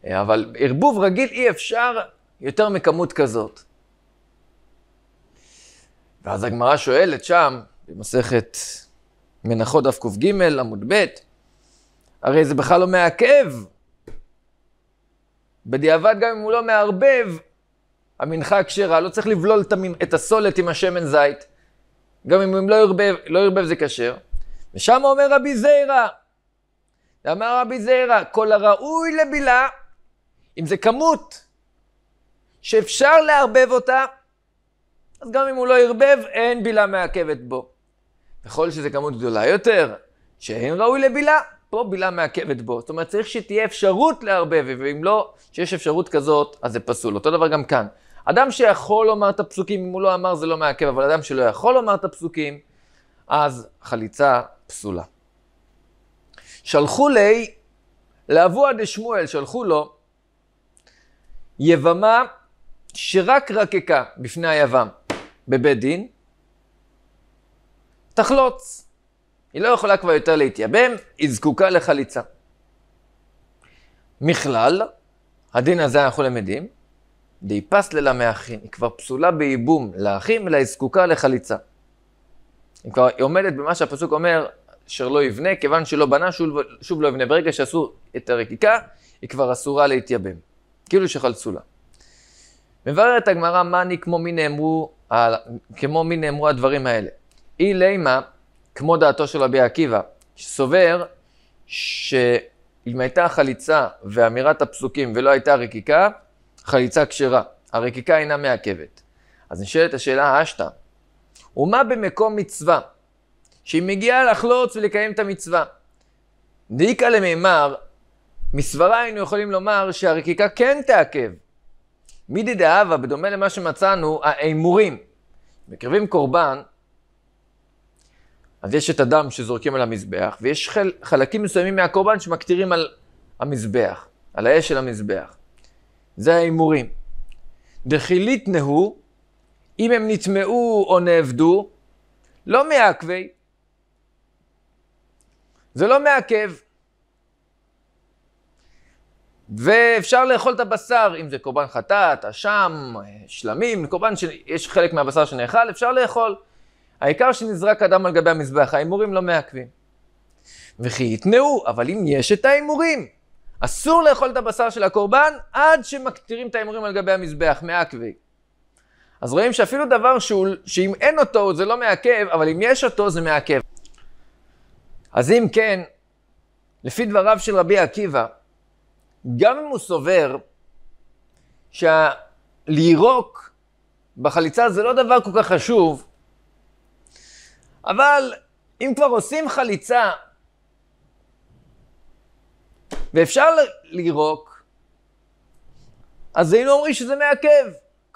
אבל ערבוב רגיל אי אפשר יותר מכמות כזאת. ואז הגמרא שואלת שם, במסכת מנחות דף ק"ג עמוד ב', הרי זה בכלל לא מעכב. בדיעבד גם אם הוא לא מערבב, המנחה הכשרה, לא צריך לבלול את הסולת עם השמן זית. גם אם הוא לא ערבב, לא ערבב זה כשר. ושם אומר רבי זיירא, אמר רבי זיירא, כל הראוי לבילה, אם זה כמות שאפשר לערבב אותה, אז גם אם הוא לא ערבב, אין בילה מעכבת בו. ככל שזה כמות גדולה יותר, שאין ראוי לבילה, פה בילה מעכבת בו. זאת אומרת, צריך שתהיה אפשרות לערבב, ואם לא, שיש אפשרות כזאת, אז זה פסול. אותו דבר גם כאן. אדם שיכול לומר את הפסוקים, אם הוא לא אמר זה לא מעכב, אבל אדם שלא יכול לומר את הפסוקים, אז חליצה פסולה. שלחו לי, לאבוה דשמואל, שלחו לו יבמה שרק רקקה בפני היבם בבית דין, תחלוץ. היא לא יכולה כבר יותר להתייבם, היא זקוקה לחליצה. מכלל, הדין הזה אנחנו למדים, דאיפס ללה מאחין, היא כבר פסולה בייבום לאחים, אלא היא זקוקה לחליצה. היא כבר עומדת במה שהפסוק אומר, אשר לא יבנה, כיוון שלא בנה, שוב, שוב לא יבנה. ברגע שעשו את הרקיקה, היא כבר אסורה להתייבם. כאילו שחלצו לה. מבררת הגמרא מה אני כמו מי נאמרו, כמו מי נאמרו הדברים האלה. אי לימה, כמו דעתו של רבי עקיבא, סובר שאם הייתה חליצה ואמירת הפסוקים ולא הייתה רקיקה, חליצה כשרה. הרקיקה אינה מעכבת. אז נשאלת השאלה אשתא, ומה במקום מצווה, שהיא מגיעה לחלוץ ולקיים את המצווה. דאיקא למימר, מסברה היינו יכולים לומר שהרקיקה כן תעכב. מידי דאבה, בדומה למה שמצאנו, ההימורים. מקרבים קורבן, אז יש את הדם שזורקים על המזבח, ויש חל, חלקים מסוימים מהקורבן שמקטירים על המזבח, על האש של המזבח. זה ההימורים. דחילית נהו, אם הם נטמעו או נעבדו, לא מעכבי. זה לא מעכב. ואפשר לאכול את הבשר, אם זה קורבן חטאת, אשם, שלמים, קורבן שיש חלק מהבשר שנאכל, אפשר לאכול. העיקר שנזרק אדם על גבי המזבח, ההימורים לא מעכבים. וכי יתנעו, אבל אם יש את ההימורים, אסור לאכול את הבשר של הקורבן עד שמקטירים את ההימורים על גבי המזבח, מעכבי. אז רואים שאפילו דבר שהוא, שאם אין אותו זה לא מעכב, אבל אם יש אותו זה מעכב. אז אם כן, לפי דבריו של רבי עקיבא, גם אם הוא סובר שלירוק בחליצה זה לא דבר כל כך חשוב, אבל אם כבר עושים חליצה ואפשר לירוק, אז היינו אומרים שזה מעכב.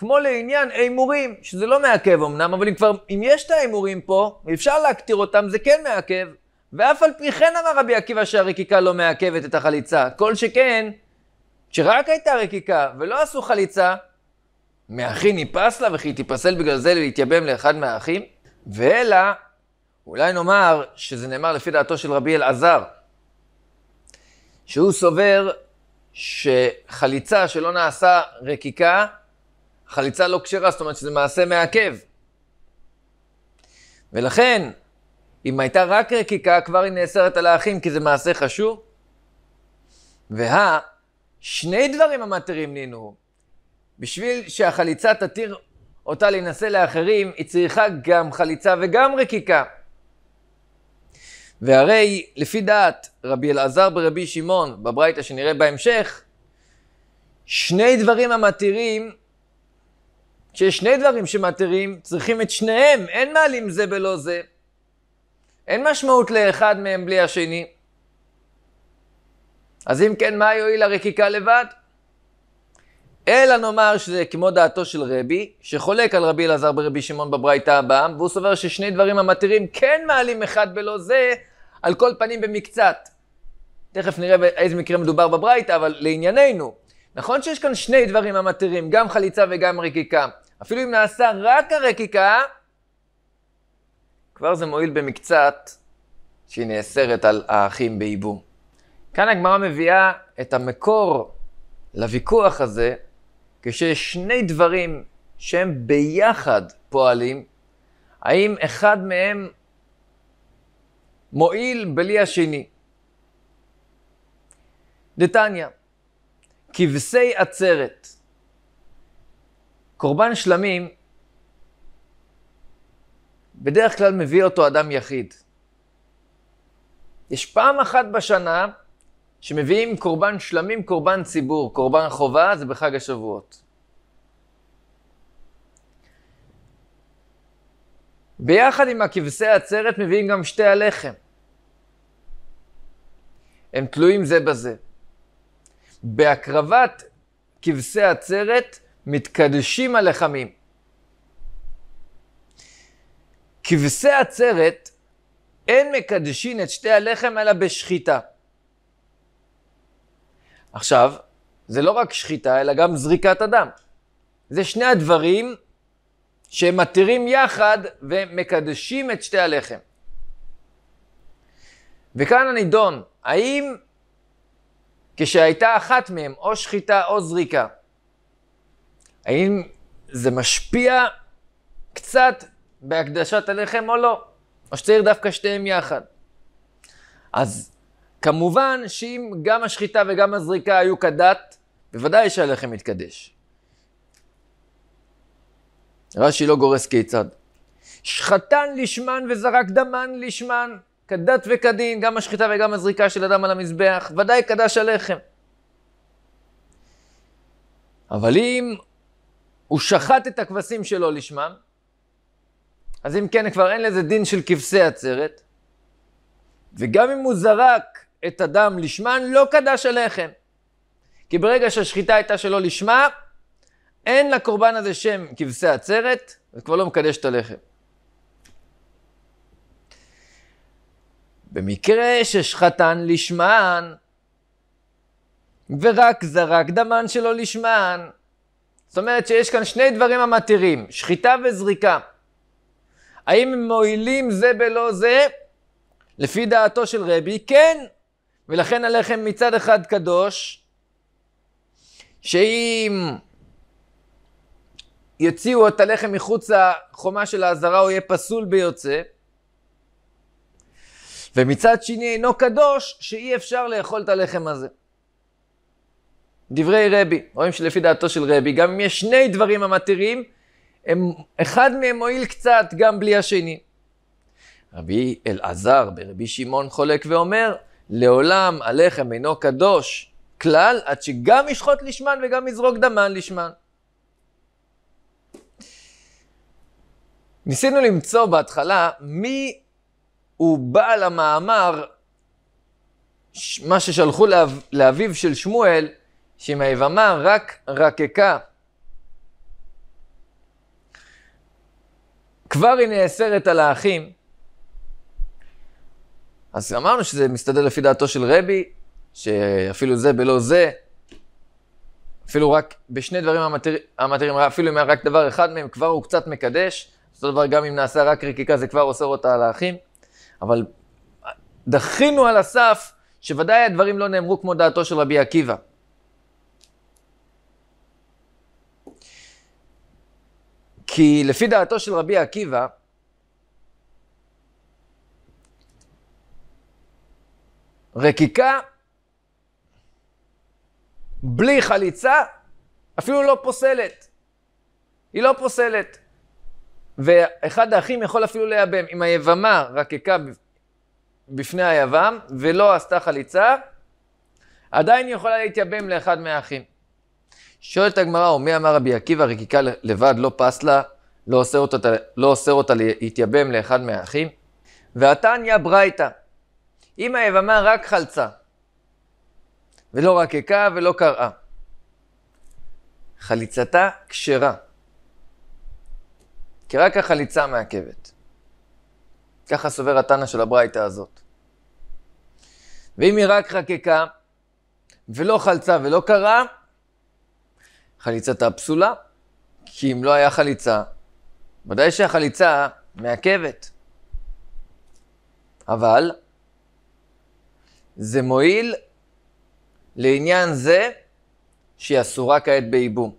כמו לעניין הימורים, שזה לא מעכב אמנם, אבל אם כבר, אם יש את ההימורים פה, ואפשר להקטיר אותם, זה כן מעכב. ואף על פי כן אמר רבי עקיבא שהרקיקה לא מעכבת את החליצה. כל שכן, כשרק הייתה רקיקה ולא עשו חליצה, מאחי ניפס לה וכי תיפסל בגלל זה להתייבם לאחד מהאחים? ואלא, אולי נאמר שזה נאמר לפי דעתו של רבי אלעזר, שהוא סובר שחליצה שלא נעשה רקיקה, חליצה לא כשרה, זאת אומרת שזה מעשה מעכב. ולכן, אם הייתה רק רקיקה, כבר היא נאסרת על האחים, כי זה מעשה חשוב. וה... שני דברים המתירים נינו. בשביל שהחליצה תתיר אותה להינשא לאחרים, היא צריכה גם חליצה וגם רקיקה. והרי לפי דעת רבי אלעזר ברבי שמעון, בברייתא שנראה בהמשך, שני דברים המתירים כשיש שני דברים שמתירים, צריכים את שניהם, אין מעלים זה בלא זה. אין משמעות לאחד מהם בלי השני. אז אם כן, מה יועיל הרקיקה לבד? אלא נאמר שזה כמו דעתו של רבי, שחולק על רבי אלעזר ברבי שמעון בברייתא הבאה, והוא סובר ששני דברים המתירים כן מעלים אחד בלא זה, על כל פנים במקצת. תכף נראה באיזה מקרה מדובר בברייתא, אבל לענייננו, נכון שיש כאן שני דברים המתירים, גם חליצה וגם רקיקה, אפילו אם נעשה רק הרקיקה, כבר זה מועיל במקצת שהיא נאסרת על האחים בייבום. כאן הגמרא מביאה את המקור לוויכוח הזה, כשיש שני דברים שהם ביחד פועלים, האם אחד מהם מועיל בלי השני? דתניא, כבשי עצרת. קורבן שלמים, בדרך כלל מביא אותו אדם יחיד. יש פעם אחת בשנה שמביאים קורבן שלמים, קורבן ציבור, קורבן חובה, זה בחג השבועות. ביחד עם הכבשי העצרת מביאים גם שתי הלחם. הם תלויים זה בזה. בהקרבת כבשי העצרת מתקדשים הלחמים. כבשי עצרת אין מקדשין את שתי הלחם אלא בשחיטה. עכשיו, זה לא רק שחיטה, אלא גם זריקת הדם. זה שני הדברים שהם מתירים יחד ומקדשים את שתי הלחם. וכאן הנידון, האם כשהייתה אחת מהם, או שחיטה או זריקה, האם זה משפיע קצת בהקדשת הלחם או לא? או שצריך דווקא שתיהם יחד? אז כמובן שאם גם השחיטה וגם הזריקה היו כדת, בוודאי שהלחם מתקדש. רש"י לא גורס כיצד. שחטן לשמן וזרק דמן לשמן, כדת וכדין, גם השחיטה וגם הזריקה של אדם על המזבח, ודאי קדש הלחם. אבל אם הוא שחט את הכבשים שלו לשמם, אז אם כן, כבר אין לזה דין של כבשי עצרת, וגם אם הוא זרק את הדם לשמן, לא קדש הלחם. כי ברגע שהשחיטה הייתה שלא לשמה, אין לקורבן הזה שם כבשי עצרת, וכבר לא מקדש את הלחם. במקרה ששחטן לשמן, ורק זרק דמן שלא לשמן, זאת אומרת שיש כאן שני דברים המתירים, שחיטה וזריקה. האם הם מועילים זה בלא זה? לפי דעתו של רבי, כן. ולכן הלחם מצד אחד קדוש, שאם יוציאו את הלחם מחוץ לחומה של האזהרה הוא יהיה פסול ביוצא. ומצד שני אינו קדוש, שאי אפשר לאכול את הלחם הזה. דברי רבי. רואים שלפי דעתו של רבי, גם אם יש שני דברים המתירים, הם, אחד מהם מועיל קצת גם בלי השני. רבי אלעזר ברבי שמעון חולק ואומר, לעולם הלחם אינו קדוש כלל, עד שגם ישחוט לשמן וגם יזרוק דמן לשמן. ניסינו למצוא בהתחלה מי הוא בעל המאמר, מה ששלחו לאב, לאביו של שמואל, שאם היבמה רק רקקה. כבר היא נאסרת על האחים. אז אמרנו שזה מסתדר לפי דעתו של רבי, שאפילו זה בלא זה, אפילו רק בשני דברים המטרים, אפילו אם היה רק דבר אחד מהם, כבר הוא קצת מקדש. אותו דבר גם אם נעשה רק רקיקה, זה כבר אוסר אותה על האחים. אבל דחינו על הסף שוודאי הדברים לא נאמרו כמו דעתו של רבי עקיבא. כי לפי דעתו של רבי עקיבא, רקיקה בלי חליצה אפילו לא פוסלת. היא לא פוסלת. ואחד האחים יכול אפילו לייבם. אם היבמה רקקה בפני היבם ולא עשתה חליצה, עדיין היא יכולה להתייבם לאחד מהאחים. שואלת הגמרא, ומי אמר רבי עקיבא, רקיקה לבד לא פסלה, לא אוסר אותה, לא אוסר אותה להתייבם לאחד מהאחים? ועתניא ברייתא, אם היבמה רק חלצה, ולא רקקה ולא קראה, חליצתה כשרה, כי רק החליצה מעכבת. ככה סובר התנא של הברייתא הזאת. ואם היא רק חקקה, ולא חלצה ולא קראה, חליצתה פסולה. כי אם לא היה חליצה, ודאי שהחליצה מעכבת. אבל זה מועיל לעניין זה שהיא אסורה כעת בייבום.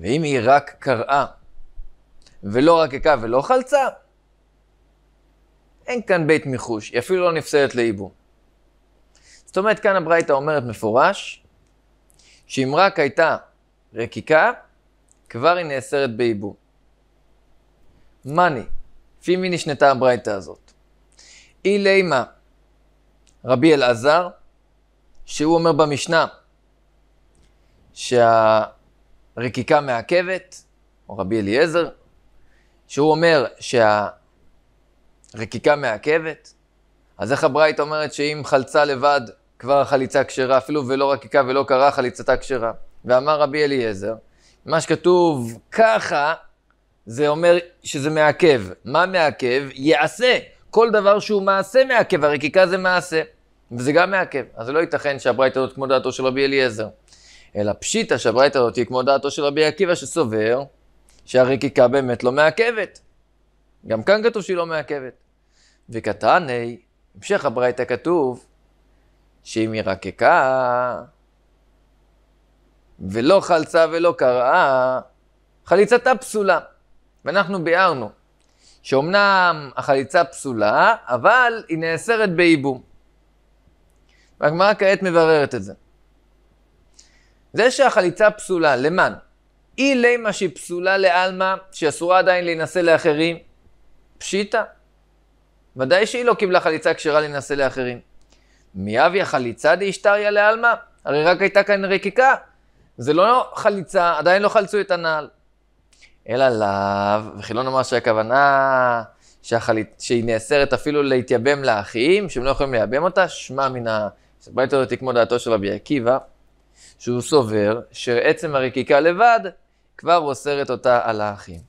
ואם היא רק קראה, ולא רק רקקה ולא חלצה, אין כאן בית מיחוש, היא אפילו לא נפסלת לייבום. זאת אומרת, כאן הברייתא אומרת מפורש, שאם רק הייתה רקיקה, כבר היא נאסרת בייבום. מאני, לפי מי נשנתה הברייתא הזאת? אי לימה, רבי אלעזר, שהוא אומר במשנה שהרקיקה מעכבת, או רבי אליעזר, שהוא אומר שהרקיקה מעכבת, אז איך הברייתא אומרת שאם חלצה לבד כבר החליצה כשרה, אפילו ולא רקיקה ולא קרה, חליצתה כשרה. ואמר רבי אליעזר, מה שכתוב ככה, זה אומר שזה מעכב. מה מעכב? יעשה. כל דבר שהוא מעשה מעכב, הרקיקה זה מעשה. וזה גם מעכב. אז זה לא ייתכן שהברייתא הזאת כמו דעתו של רבי אליעזר. אלא פשיטא שהברייתא הזאת היא כמו דעתו של רבי עקיבא שסובר שהרקיקה באמת לא מעכבת. גם כאן כתוב שהיא לא מעכבת. וקטעני, המשך הברייתא כתוב שאם היא רקקה ולא חלצה ולא קראה, חליצתה פסולה. ואנחנו ביארנו שאומנם החליצה פסולה, אבל היא נאסרת בייבום. והגמרא כעת מבררת את זה. זה שהחליצה פסולה, למען? אי לימה שהיא פסולה לעלמא, שאסורה עדיין להינשא לאחרים, פשיטא. ודאי שהיא לא קיבלה חליצה כשרה להינשא לאחרים. מיאביה חליצה דאישתריה לעלמא, הרי רק הייתה כאן רקיקה. זה לא חליצה, עדיין לא חלצו את הנעל. אלא לאו, וכי לא נאמר שהכוונה שהחליט, שהיא נאסרת אפילו להתייבם לאחים, שהם לא יכולים לייבם אותה, שמע מן ה... הסברתי אותי כמו דעתו של רבי עקיבא, שהוא סובר שעצם הרקיקה לבד כבר אוסרת אותה על האחים.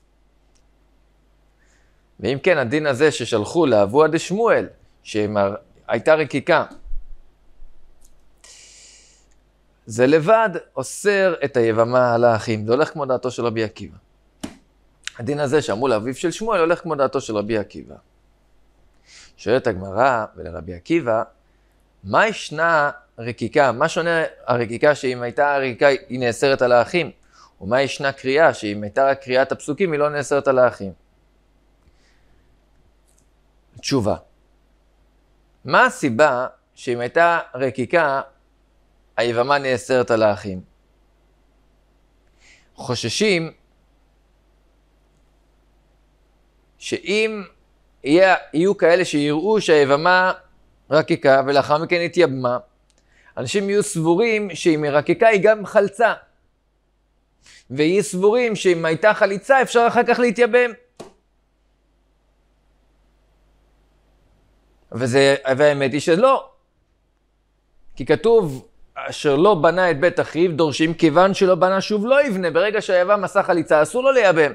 ואם כן, הדין הזה ששלחו לאבוה דשמואל, שהייתה רקיקה, זה לבד אוסר את היבמה על האחים, זה הולך כמו דעתו של רבי עקיבא. הדין הזה שאמרו לאביו של שמואל הולך כמו דעתו של רבי עקיבא. שואלת הגמרא ולרבי עקיבא, מה ישנה רקיקה? מה שונה הרקיקה שאם הייתה הרקיקה היא נאסרת על האחים? ומה ישנה קריאה שאם הייתה רק קריאת הפסוקים היא לא נאסרת על האחים? תשובה, מה הסיבה שאם הייתה רקיקה היבמה נאסרת על האחים. חוששים שאם יהיה, יהיו כאלה שיראו שהיבמה רקיקה ולאחר מכן התייבמה, אנשים יהיו סבורים שאם היא רקיקה היא גם חלצה. ויהיו סבורים שאם הייתה חליצה אפשר אחר כך להתייבם. וזה, והאמת היא שלא. כי כתוב, אשר לא בנה את בית אחיו, דורשים כיוון שלא בנה שוב לא יבנה. ברגע שהיבא מסך חליצה, אסור לו לייבם.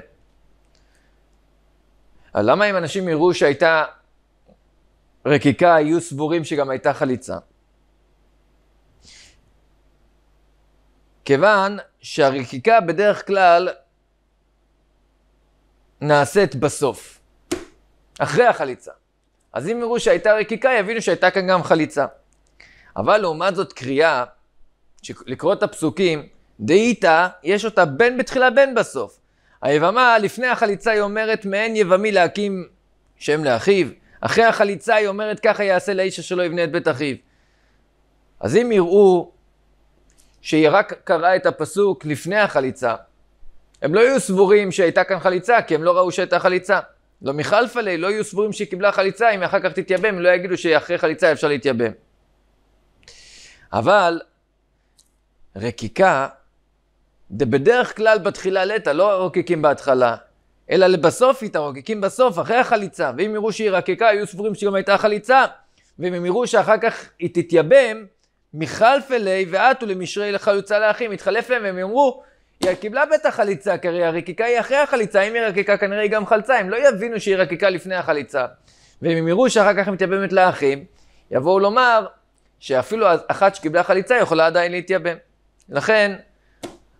אז למה אם אנשים יראו שהייתה רקיקה, היו סבורים שגם הייתה חליצה? כיוון שהרקיקה בדרך כלל נעשית בסוף, אחרי החליצה. אז אם יראו שהייתה רקיקה, יבינו שהייתה כאן גם חליצה. אבל לעומת זאת קריאה שלקרוא את הפסוקים, דאיתא, יש אותה בין בתחילה בין בסוף. היבמה, לפני החליצה היא אומרת, מעין יבמי להקים שם לאחיו. אחרי החליצה היא אומרת, ככה יעשה לאיש אשר לא יבנה את בית אחיו. אז אם יראו שהיא רק קראה את הפסוק לפני החליצה, הם לא יהיו סבורים שהייתה כאן חליצה, כי הם לא ראו שהייתה חליצה. לא מחלפה ליה, לא יהיו סבורים שהיא קיבלה חליצה, אם אחר כך תתייבם, הם לא יגידו שאחרי חליצה אפשר להתייבם. אבל רקיקה, זה בדרך כלל בתחילה לטא, לא רוקקים בהתחלה, אלא לבסוף איתה, רוקקים בסוף, אחרי החליצה. ואם יראו שהיא רקקה, היו סבורים שגם הייתה חליצה. ואם הם יראו שאחר כך היא תתייבם, מחלף אלי ועטו למשרי לחלוצה לאחים, התחלף להם, והם יאמרו, היא קיבלה בטח חליצה, כי הרי הרקיקה היא אחרי החליצה, אם היא רקיקה כנראה היא גם חלצה, הם לא יבינו שהיא רקיקה לפני החליצה. ואם הם יראו שאחר כך היא מתייבמת לאחים, יבואו לומר שאפילו אחת שקיבלה חליצה יכולה עדיין להתייבם. לכן,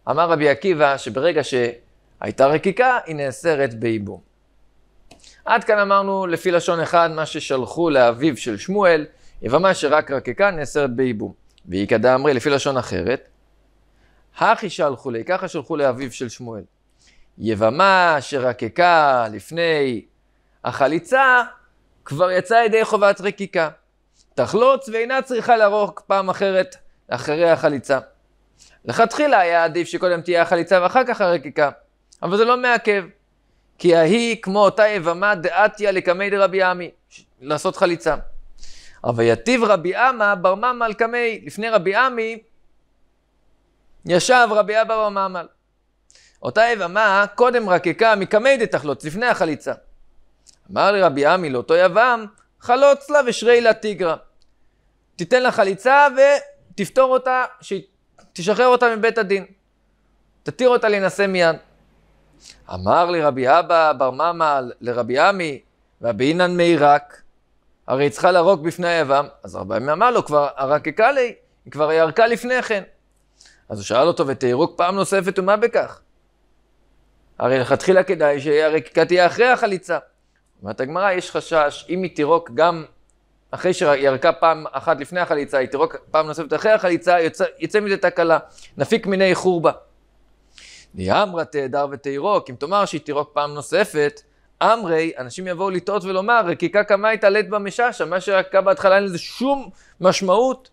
אמר רבי עקיבא שברגע שהייתה רקיקה, היא נאסרת בייבום. עד כאן אמרנו לפי לשון אחד מה ששלחו לאביו של שמואל, יבמה שרק רקיקה נאסרת בייבום. והיא כדאמרי לפי לשון אחרת, הכי שלחו לי, ככה שלחו לאביו של שמואל. יבמה שרקקה לפני החליצה, כבר יצאה ידי חובת רקיקה. תחלוץ ואינה צריכה לערוך פעם אחרת אחרי החליצה. לכתחילה היה עדיף שקודם תהיה החליצה ואחר כך הרקיקה, אבל זה לא מעכב. כי ההיא כמו אותה יבמה דעתיה לקמי דרבי עמי, לעשות חליצה. אבל יתיב רבי עמא בר ממל קמי, לפני רבי עמי ישב רבי אבא בר ממל. אותה יבמה קודם רקקה מקמי דתחלוץ, לפני החליצה. אמר לי רבי עמי לאותו יבם, חלוץ לה ושרי לה תיגרא. תיתן לה חליצה ותפתור אותה, שהיא תשחרר אותה מבית הדין. תתיר אותה להינשא מיד. אמר לי רבי אבא בר ממא לרבי עמי, רבי אינן מעיראק, הרי היא צריכה להרוג בפני היבם. אז רבי עמי אמר לו, כבר הרקקה לי, היא כבר ירקה לפני כן. אז הוא שאל אותו, ותעירוק פעם נוספת, ומה בכך? הרי לכתחילה כדאי שהרקיקה תהיה אחרי החליצה. אומרת הגמרא, יש חשש, אם היא תירוק גם אחרי שירקה פעם אחת לפני החליצה, היא תירוק פעם נוספת אחרי החליצה, יוצא, יצא מזה תקלה. נפיק מיני חורבה. נהיה אמרה תהדר ותירוק, אם תאמר שהיא תירוק פעם נוספת, אמרי, אנשים יבואו לטעות ולומר, רקיקה קמייתא לית במששה, מה שרקה בהתחלה אין לזה שום משמעות,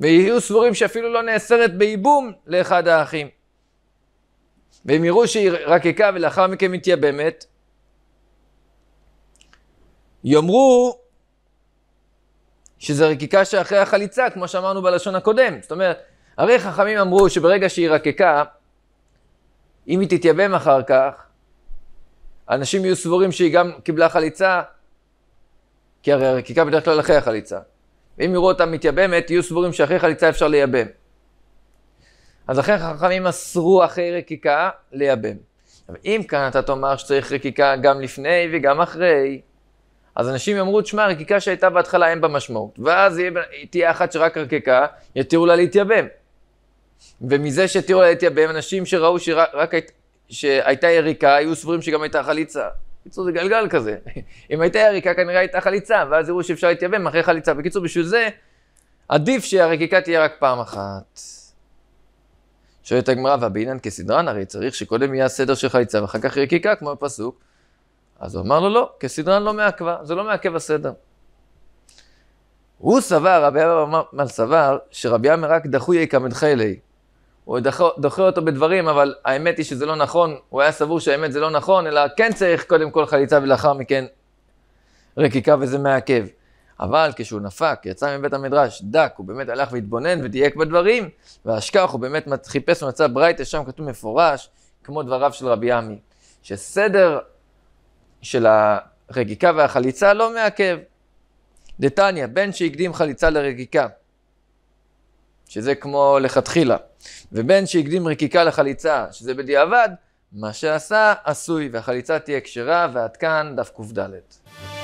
ויהיו סבורים שאפילו לא נאסרת בייבום לאחד האחים. והם יראו שהיא רקיקה ולאחר מכן מתייבמת, יאמרו שזה רקיקה שאחרי החליצה, כמו שאמרנו בלשון הקודם. זאת אומרת, הרי חכמים אמרו שברגע שהיא רקקה, אם היא תתייבם אחר כך, אנשים יהיו סבורים שהיא גם קיבלה חליצה, כי הרי הרקיקה בדרך כלל אחרי החליצה. ואם יראו אותה מתייבמת, יהיו סבורים שאחרי חליצה אפשר לייבם. אז לכן חכמים אסרו אחרי רקיקה לייבם. אם כאן אתה תאמר שצריך רקיקה גם לפני וגם אחרי, אז אנשים יאמרו, תשמע, רקיקה שהייתה בהתחלה אין בה משמעות. ואז יהיה, תהיה אחת שרק רקיקה, יתירו לה להתייבם. ומזה שהתירו לה להתייבם, אנשים שראו שרק, רק, שהייתה יריקה, היו סבורים שגם הייתה חליצה. בקיצור, זה גלגל כזה. אם הייתה יריקה, כנראה הייתה חליצה, ואז יראו שאפשר להתייבם אחרי חליצה. בקיצור, בשביל זה, עדיף שהרקיקה תהיה רק פעם אחת. שואלת הגמרא, והבינן כסדרן, הרי צריך שקודם יהיה הסדר של חליצה ואחר כך רקיקה, כמו הפסוק. אז הוא אמר לו, לא, כסדרן לא מעכבה, זה לא מעכב הסדר. הוא סבר, רבי אמר סבר, שרבי אמר רק דחויה כמדחי הוא דוחה אותו בדברים, אבל האמת היא שזה לא נכון, הוא היה סבור שהאמת זה לא נכון, אלא כן צריך קודם כל חליצה ולאחר מכן רקיקה וזה מעכב. אבל כשהוא נפק, יצא מבית המדרש דק, הוא באמת הלך והתבונן ודייק בדברים, והשכח, הוא באמת חיפש ומצא ברייטה, שם כתוב מפורש, כמו דבריו של רבי עמי, שסדר של הרגיקה והחליצה לא מעכב. דתניא, בן שהקדים חליצה לרגיקה, שזה כמו לכתחילה, ובן שהקדים רקיקה לחליצה, שזה בדיעבד, מה שעשה עשוי, והחליצה תהיה כשרה, ועד כאן דף קד.